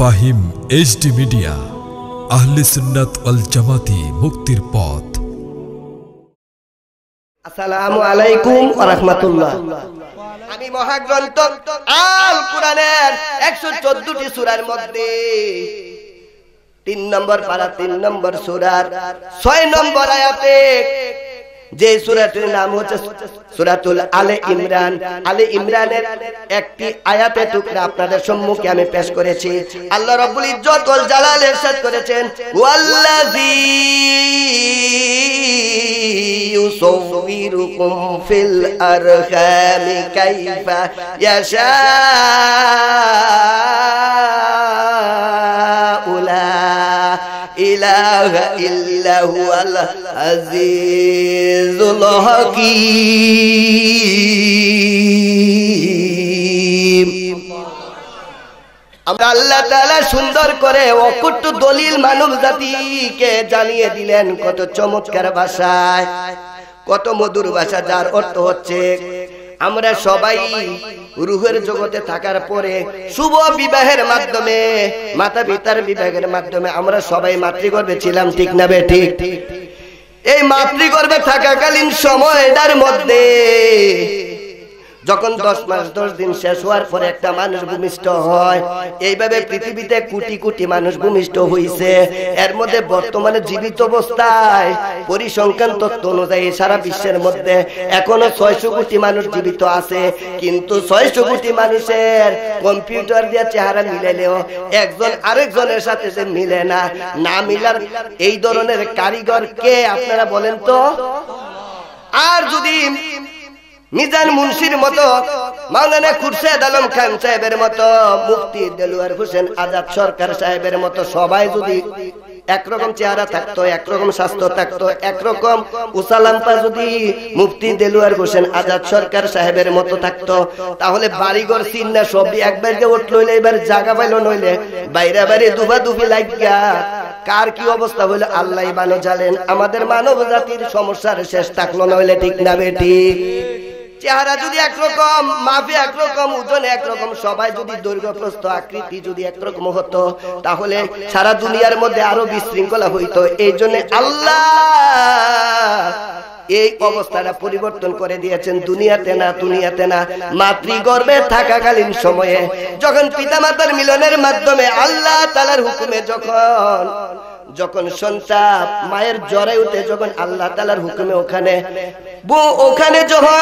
Fahim HD media আহলে সুন্নাত ওয়াল জামাতি মুক্তির পথ আসসালামু আলাইকুম ওয়া রাহমাতুল্লাহ আমি মহাগ্রন্থ আল কোরআনের 114টি সূরার মধ্যে তিন নম্বর পারা তিন নম্বর সূরার ছয় নম্বর আয়াতে যে সুরাটির নাম হচ্ছে সুরাতুল আলে ইমরান আলে ইমরানের একটি আয়াতে টুকরা আপনাদের সম্মুখে আমি পেশ করেছি আল্লাহ রব্বুল ইজ্জত ওয়াল জালাল ইরশাদ করেছেন ওয়াল্লাযী ইউসাউবিরুকুম ফিল আরহামি কাইফা ইয়াশা ইলাহা ইল্লাহু আল আজিজুল হাকীম আমরা আল্লাহ তাআলা সুন্দর করে অকুট দলিল মানব জাতিকে জানিয়ে দিলেন কত চমৎকার ভাষায় কত মধুর ভাষা যার অর্থ হচ্ছে আমরা সবাই রুহের জগতে থাকার পরে শুভ বিবাহের মাধ্যমে মাতা পিতার বিবাহের মাধ্যমে আমরা সবাই মাতৃগর্ভে ছিলাম ঠিক না ঠিক এই মাতৃগর্ভে থাকাকালীন সময়টার মধ্যে যখন দশ মাস দশ দিন শেষ হওয়ার পরে একটা মানুষ ভূমিষ্ঠ হয় এইভাবে পৃথিবীতে কোটি কোটি মানুষ ভূমিষ্ঠ হয়েছে এর মধ্যে বর্তমানে জীবিত অবস্থায় পরিসংখ্যান তত্ত্ব অনুযায়ী সারা বিশ্বের মধ্যে এখনো ছয়শো কোটি মানুষ জীবিত আছে কিন্তু ছয়শো কোটি মানুষের কম্পিউটার দিয়ে চেহারা মিলাইলেও একজন আরেকজনের সাথে যে মিলে না না মিলার এই ধরনের কারিগর কে আপনারা বলেন তো আর যদি মিজান মুন্সির মতো মাওলানা খুরশেদ আলম খান সাহেবের মতো মুফতি দেলুয়ার হোসেন আজাদ সরকার সাহেবের মতো সবাই যদি একরকম চেহারা থাকতো একরকম স্বাস্থ্য থাকতো একরকম উসালাম্পা যদি মুফতি দেলুয়ার হোসেন আজাদ সরকার সাহেবের মতো থাকতো তাহলে বাড়িঘর চিন্না সবই একবার গে উঠলো এবার জায়গা পাইল নইলে বাইরে বাইরে দুবা দুবি লাগিয়া কার কি অবস্থা হইলো আল্লাহ বানো জানেন আমাদের মানব জাতির সমস্যার শেষ থাকলো নইলে ঠিক না বেটি চেহারা যদি একরকম মাফি একরকম ওজন একরকম সবাই যদি দৈর্ঘ্যপ্রস্থ আকৃতি যদি একরকম হতো তাহলে সারা দুনিয়ার মধ্যে আরো বিশৃঙ্খলা হইতো এই জন্য আল্লাহ এই অবস্থাটা পরিবর্তন করে দিয়েছেন দুনিয়াতে না দুনিয়াতে না গর্বে থাকাকালীন সময়ে যখন পিতামাতার মিলনের মাধ্যমে আল্লাহ তালার হুকুমে যখন যখন সন্তাপ মায়ের জ্বরে উঠে যখন আল্লাহ তালার হুকুমে ওখানে বউ ওখানে যখন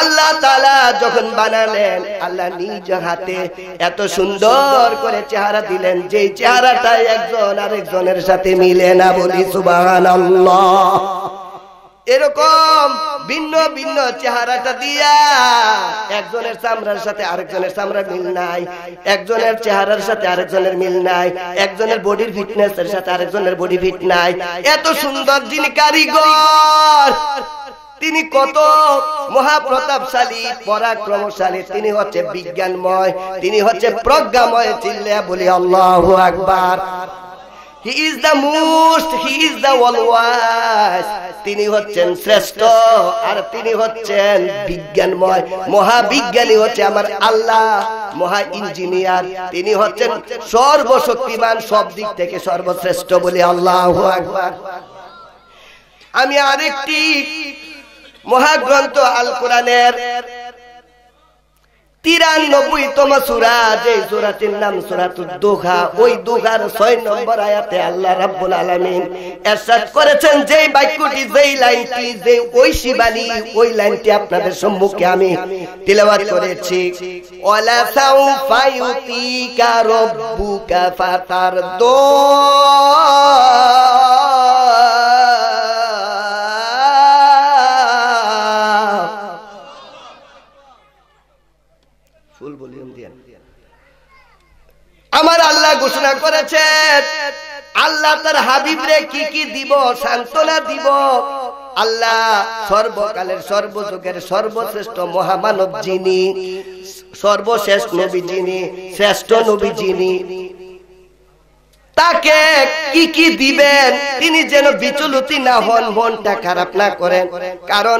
আল্লাহ তালা যখন বানালেন আল্লাহ নিজ হাতে এত সুন্দর করে চেহারা দিলেন যে চেহারাটা একজন আরেকজনের সাথে মিলে না বলি সুবাহ এরকম ভিন্ন ভিন্ন চেহারাটা দিয়া একজনের চামড়ার সাথে আরেকজনের চামড়ার মিল নাই একজনের চেহারার সাথে আরেকজনের মিল নাই একজনের বডির ফিটনেস এর সাথে আরেকজনের বডি ফিট নাই এত সুন্দর যিনি কারিগর তিনি কত মহাপ্রতাপশালী পরাক্রমশালী তিনি হচ্ছে বিজ্ঞানময় তিনি হচ্ছে প্রজ্ঞাময় চিল্লা বলি আল্লাহ আকবার he is the most he is the always তিনি হচ্ছেন শ্রেষ্ঠ আর তিনি হচ্ছেন বিজ্ঞানময় মহাবিজ্ঞানী হচ্ছে আমার আল্লাহ মহা ইঞ্জিনিয়ার তিনি হচ্ছেন সর্বশক্তিমান সব দিক থেকে সর্বশ্রেষ্ঠ বলে আল্লাহ আমি আরেকটি মহাগ্রন্থ আল কোরআনের তিরানব্বইতম সুরা যে সুরাটির নাম সুরাতুল দোহা ওই দোহার ছয় নম্বর আয়াতে আল্লাহ রাব্বুল আলামিন এরশাদ করেছেন যেই বাক্যটি যেই লাইনটি যে ওই শিবানী ওই লাইনটি আপনাদের সম্মুখে আমি তিলাওয়াত করেছি ওয়ালা সাউফা ইউতিকা রাব্বুকা ফাতারদা আমার আল্লাহ ঘোষণা করেছেন আল্লাহ তার হাবিব রে কি কি দিব সান্তনা দিব আল্লাহ সর্বকালের সর্বযুগের সর্বশ্রেষ্ঠ মহামানব যিনি সর্বশ্রেষ্ঠ নবী যিনি শ্রেষ্ঠ নবী যিনি তাকে কি কি দিবেন তিনি যেন বিচলতি না হন মনটা খারাপ না করেন কারণ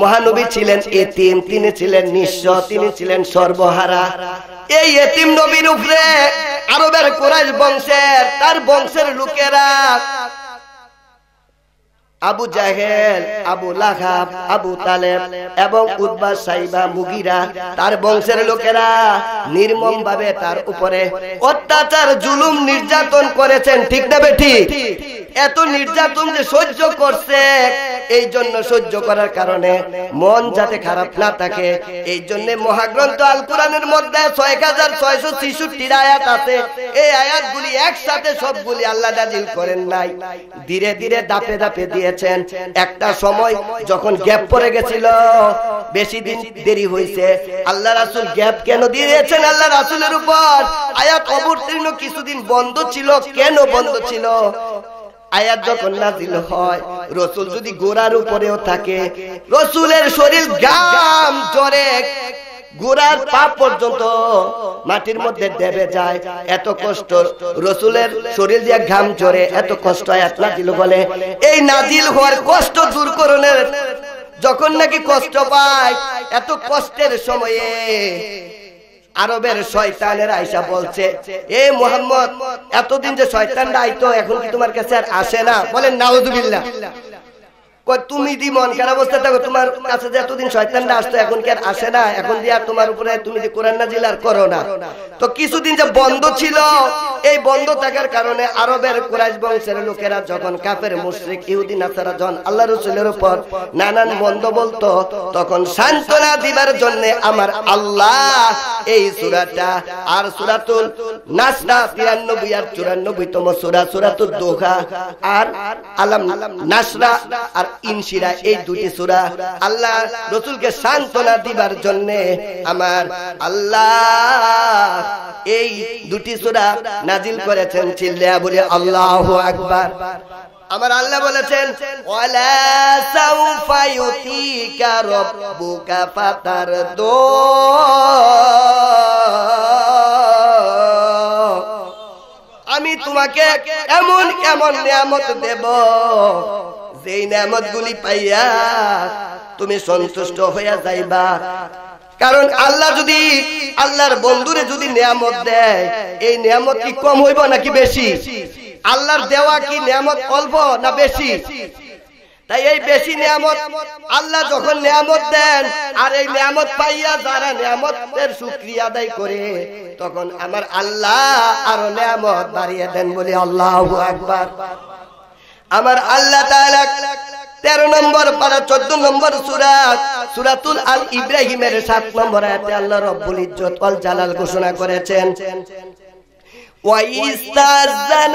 মহানবী ছিলেন এতিম তিনি ছিলেন নিঃস্ব তিনি ছিলেন সর্বহারা এই এতিম নবীর উপরে আরবের কোরআশ বংশের তার বংশের লোকেরা আবু জাহেল আবু লাহাব আবু তালেব এবং উদ্বাস সাইবা মুগিরা তার বংশের লোকেরা নির্মম ভাবে তার উপরে অত্যাচার জুলুম নির্যাতন করেছেন ঠিক না বেঠি এত নির্যাতন যে সহ্য করছে এই জন্য সহ্য করার কারণে মন যাতে খারাপ না থাকে এই জন্য মহাগ্রন্থ আল কোরআনের মধ্যে ছয় হাজার ছয়শো ছিষট্টির আয়াত আছে এই আয়াতগুলি একসাথে সবগুলি আল্লাহ দাজিল করেন নাই ধীরে ধীরে দাপে দাপে দিয়ে দিয়েছেন একটা সময় যখন গ্যাপ পরে গেছিল বেশি দিন দেরি হয়েছে আল্লাহ রাসুল গ্যাপ কেন দিয়েছেন আল্লাহ রাসুলের উপর আয়াত অবতীর্ণ কিছুদিন বন্ধ ছিল কেন বন্ধ ছিল আয়াত যখন নাজিল হয় রসুল যদি গোড়ার উপরেও থাকে রসুলের শরীর গাম জরে গুড়ার পাপ পর্যন্ত মাটির মধ্যে দেবে যায় এত কষ্ট রসুলের শরীর দিয়ে ঘাম চড়ে এত কষ্ট আয়াত নাজিল বলে এই নাজিল হওয়ার কষ্ট দূর করণের যখন নাকি কষ্ট পায় এত কষ্টের সময়ে আরবের শয়তানের আয়সা বলছে এ মোহাম্মদ এতদিন যে শয়তানরা আইতো এখন কি তোমার কাছে আর আসে না বলেন নাউজুবিল্লাহ তুমি মন খারাপ অবস্থা থাকো তোমার কাছে এতদিন শয়তানটা আসতো এখন কি আর আসে না এখন দিয়ে আর তোমার উপরে তুমি যে কোরআন করো না তো কিছুদিন যে বন্ধ ছিল এই বন্ধ থাকার কারণে আরবের বংশের লোকেরা যখন ইহুদি যখন আল্লাহ রসুলের উপর নানান বন্ধ বলতো তখন সান্ত্বনা দিবার জন্য আমার আল্লাহ এই সুরাটা আর সুরাতুল নাস না 93 আর চুরানব্বই তম সুরা সুরাতুল দোহা আর আলাম নাসরা আর ইনশিরা এই দুটি সুরা আল্লাহ রসুলকে সান্ত্বনা দিবার জন্য আমার আল্লাহ এই দুটি সুরা নাজিল করেছেন চিল্লা বলে আল্লাহ আকবার আমার আল্লাহ বলেছেন ওয়ালা সাউফা ইউতিকা দো আমি তোমাকে এমন এমন নিয়ামত দেব এই নামত গুলি পাইয়া তুমি সন্তুষ্ট হইয়া যাইবা কারণ আল্লাহ যদি আল্লাহর বন্ধুরে যদি নিয়ামত দেয় এই নিয়ামত কি কম হইব নাকি বেশি আল্লাহর দেওয়া কি নিয়ামত অল্প না বেশি তাই এই বেশি নিয়ামত আল্লাহ যখন নিয়ামত দেন আর এই নিয়ামত পাইয়া যারা নিয়ামতের শুক্রিয়া আদায় করে তখন আমার আল্লাহ আরো নিয়ামত বাড়িয়ে দেন বলে আল্লাহ আকবার আমার আল্লাহ তেরো নম্বর পারা চোদ্দ নম্বর সুরাত সুরাতুল আল ইব্রাহিমের সাত নম্বর আয়াতে আল্লাহ রব্বুল ইজ্জত অল জালাল ঘোষণা করেছেন وَإِسْتَأْذَنَ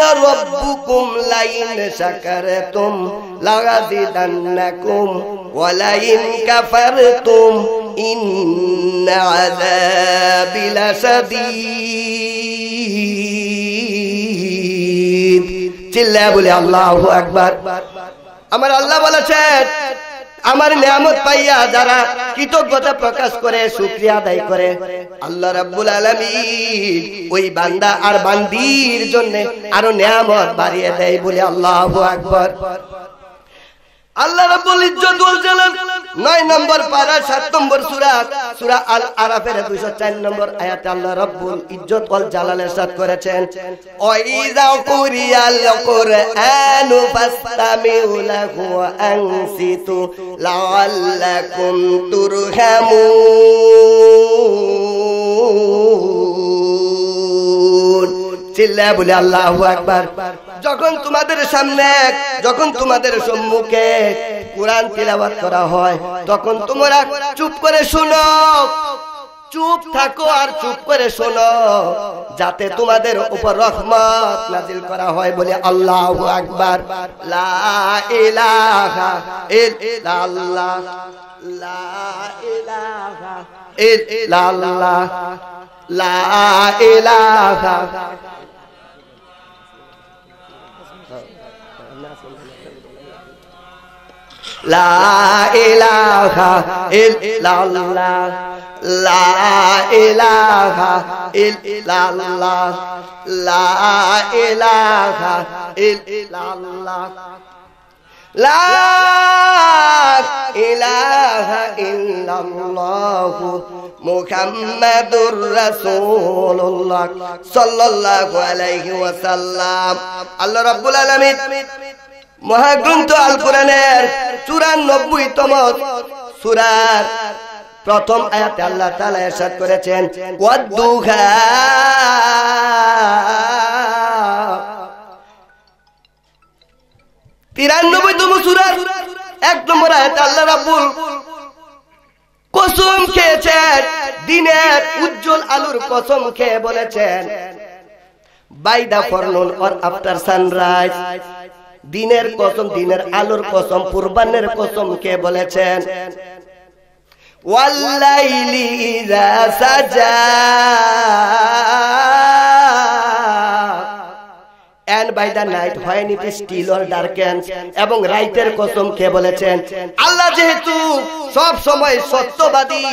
চিল্লা বলে আল্লাহ একবার আমার আল্লাহ বলেছেন আমার নিয়ামত পাইয়া যারা কৃতজ্ঞতা প্রকাশ করে শুক্রিয়া আদায় করে আল্লাহ রাব্বুল আলামিন ওই বান্দা আর বান্দির জন্য আরো নিয়ামত বাড়িয়ে দেয় বলে আল্লাহু আকবার আল্লাহ রাব্বুল ইজ্জত ওয়াল জালাল নয় নম্বর পারা সাত নম্বর সুরা সুরা আল আরাফের দুইশো চার নম্বর আয়াতে আল্লাহ রব্বুল ইজ্জত বল জালালের সাথ করেছেন ওয়াইজা কুরিয়াল কুরআনু বলে আল্লাহ একবার যখন তোমাদের সামনে যখন তোমাদের সম্মুখে কোরআন তেলাবাত করা হয় তখন তোমরা চুপ করে শোনো চুপ থাকো আর চুপ করে শোনো যাতে তোমাদের উপর রহমত নাজিল করা হয় বলে আল্লাহ আকবার লাহ لا إله إلا الله لا إله إلا الله لا إله إلا الله لا إله إلا الله محمد رسول الله صلى الله عليه وسلم الله رب العالمين মহাগ্রন্থ আল কোরআনের চুরানব্বইতম সুরার প্রথম আয়াতে আল্লাহ তাআলা ارشاد করেছেন তিরানব্বই তিরানব্বইতম সুরার এক নম্বর আয়াতে আল্লাহ রাব্বুল কসম খেয়েছেন দিনের উজ্জ্বল আলুর কসম খেয়ে বলেছেন by the forenoon or after sunrise দিনের কসম দিনের আলোর কসম পূর্বানের কসম কে বলেছেন ওয়াল্লাইলি ইযা সাজা and by the night when it is still or darkness এবং রাইতের কসম কে বলেছেন আল্লাহ যেহেতু সব সময় সত্যবাদী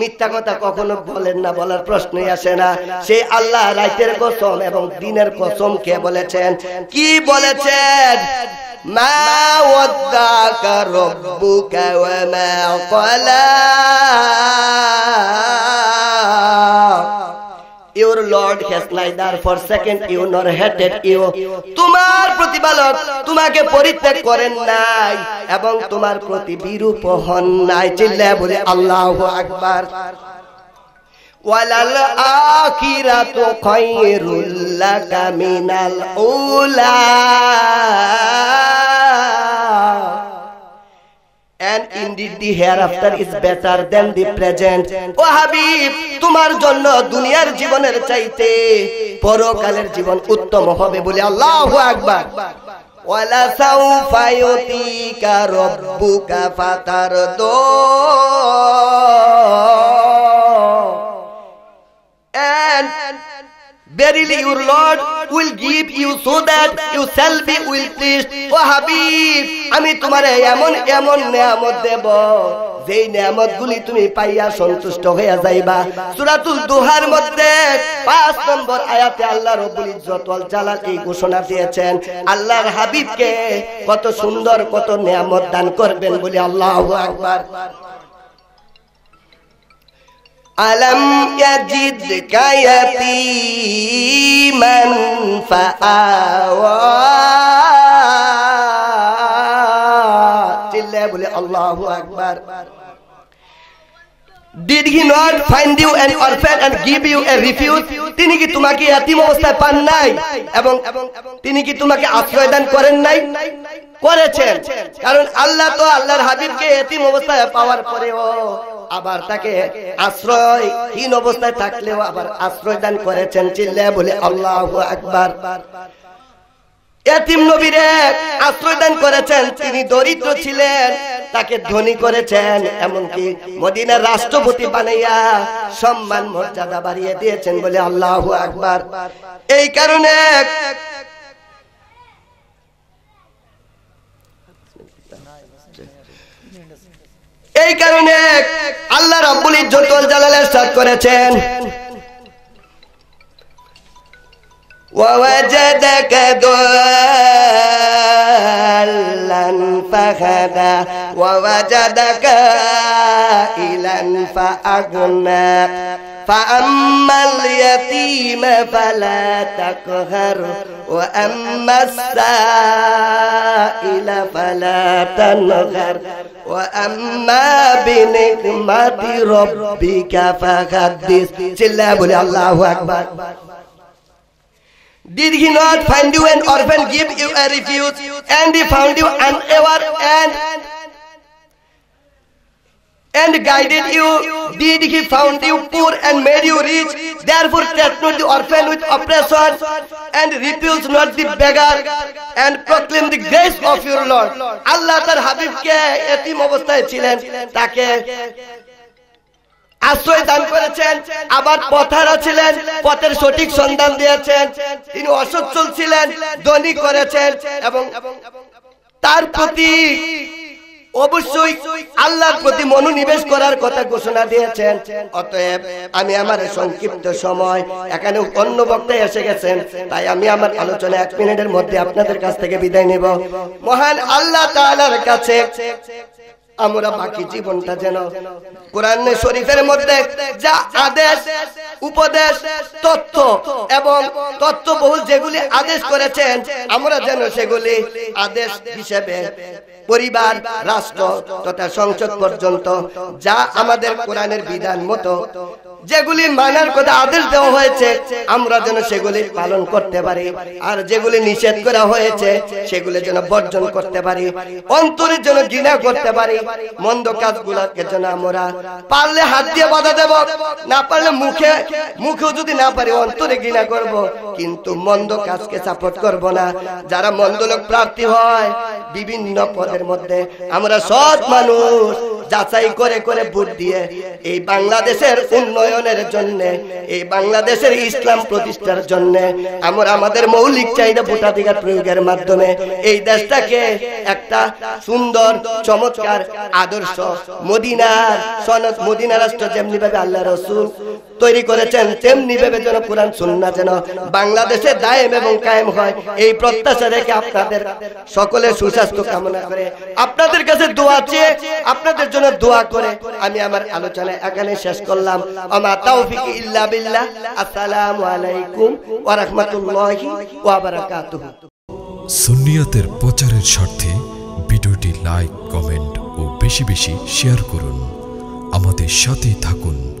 মিথ্যা কথা কখনো বলেন না বলার প্রশ্নই আসে না সেই আল্লাহ রাইতের কসম এবং দিনের কসম কে বলেছেন কি বলেছেন মা ওয়াদাকা রব্বুকা ওয়া মা ক্বালা your Lord has neither forsaken you nor hated you তোমার প্রতিপালক তোমাকে পরিত্যাগ করেন নাই এবং তোমার প্রতি বিরূপ হন নাই চিল্লায় বলে আল্লাহু আকবার ওয়ালাল আখিরাতু খায়রুল লাকা মিনাল উলা and indeed the hereafter is better than the present ও হাবিব তোমার জন্য দুনিয়ার জীবনের চাইতে পরকালের জীবন উত্তম হবে বলে আল্লাহু আকবার ولسوف يطيك ربك فترضى and Verily your Lord will give you so that you shall be well pleased. ও হাবিব আমি তোমারে এমন এমন নিয়ামত দেব যেই নিয়ামত গুলি তুমি পাইয়া সন্তুষ্ট হইয়া যাইবা সূরাতুল দুহার মধ্যে পাঁচ নম্বর আয়াতে আল্লাহ রব্বুল ইজ্জত জালাল এই ঘোষণা দিয়েছেন আল্লাহর হাবিবকে কত সুন্দর কত নিয়ামত দান করবেন বলে আল্লাহ আকবার ألم يجدك يتيما فآوى تلا بولي الله أكبر Did he not find you an orphan and give you a refuge? তিনি কি তোমাকে এতিম অবস্থায় পান নাই এবং তিনি কি তোমাকে আশ্রয় দান করেন নাই করেছেন কারণ আল্লাহ তো আল্লাহর হাবিবকে এতিম অবস্থায় পাওয়ার পরেও আবার তাকে আশ্রয় হীন অবস্থায় থাকলেও আবার আশ্রয় দান করেছেন চিল্লে বলে আল্লাহ একবার আশ্রয় দান করেছেন তিনি দরিদ্র ছিলেন তাকে ধনী করেছেন এমনকি মদিনার রাষ্ট্রপতি বানাইয়া সম্মান মর্যাদা বাড়িয়ে দিয়েছেন বলে আল্লাহ আকবার এই কারণে এই কারণে আল্লাহ রব্বুল ইজ্জত ওয়াল জালালে স্টার্ট করেছেন ইলান فأما اليتيم فلا تقهر وأما السائل فلا تنهر وأما بنعمة ربك فحدث سلا بولي الله أكبر Did he not find you an orphan, give you a refuge, and he found you an ever and and guided you, did he found you poor and made you rich. Therefore treat not the orphan with oppression, and refuse not the beggar, and proclaim the grace of your Lord. Allah tar Habib ke eti অবস্থায় chilen, তাকে আশ্রয় দান করেছেন আবার পথার ছিলেন পথের সঠিক সন্ধান দিয়েছেন তিনি অসচ্ছল ছিলেন দনি করেছেন এবং তার প্রতি অবশ্যই আল্লাহর প্রতি মনোনিবেশ করার কথা ঘোষণা দিয়েছেন অতএব আমি আমার সংক্ষিপ্ত সময় এখানে অন্য বক্তায় এসে গেছেন তাই আমি আমার আলোচনা এক মিনিটের মধ্যে আপনাদের কাছ থেকে বিদায় নেব মহান আল্লাহ তাআলার কাছে আমরা বাকি জীবনটা যেন কোরআন শরীফের মধ্যে যা আদেশ উপদেশ তত্ত্ব এবং বহু যেগুলি আদেশ করেছেন আমরা যেন সেগুলি আদেশ হিসেবে পরিবার রাষ্ট্র তথা সংসদ পর্যন্ত যা আমাদের কোরআনের বিধান মতো যেগুলি মানার কথা আদেশ দেওয়া হয়েছে আমরা যেন সেগুলি পালন করতে পারি আর যেগুলি নিষেধ করা হয়েছে সেগুলি যেন বর্জন করতে পারি অন্তরের জন্য ঘৃণা করতে পারি মন্দ গুলাকে যেন আমরা পারলে হাত দিয়ে বাধা দেব না পারলে মুখে মুখেও যদি না পারি অন্তরে ঘৃণা করব কিন্তু মন্দ কাজকে সাপোর্ট করব না যারা মন্দ লোক প্রাপ্তি হয় বিভিন্ন পদের মধ্যে আমরা সৎ মানুষ যাচাই করে করে ভোট দিয়ে এই বাংলাদেশের উন্নয়নের জন্য এই বাংলাদেশের ইসলাম প্রতিষ্ঠার জন্য আমরা আমাদের মৌলিক চাহিদা ভোটাধিকার প্রয়োগের মাধ্যমে এই দেশটাকে একটা সুন্দর চমৎকার আদর্শ মদিনার সনদ মদিনা রাষ্ট্র যেমনি ভাবে আল্লাহ রসুল তৈরি করেছেন তেমনি ভেবে যেন কোরআন সুন্না যেন বাংলাদেশে দায়েম এবং কায়েম হয় এই প্রত্যাশা রেখে আপনাদের সকলের সুস্বাস্থ্য কামনা করে আপনাদের কাছে দোয়া চেয়ে আপনাদের জন্য দোয়া করে আমি আমার আলোচনা এখানে শেষ করলাম আমার তাওফিক ইল্লা বিল্লাহ আসসালামু আলাইকুম ওয়া রাহমাতুল্লাহি ওয়া বারাকাতুহু সুন্নিয়াতের প্রচারের স্বার্থে ভিডিওটি লাইক কমেন্ট ও বেশি বেশি শেয়ার করুন আমাদের সাথেই থাকুন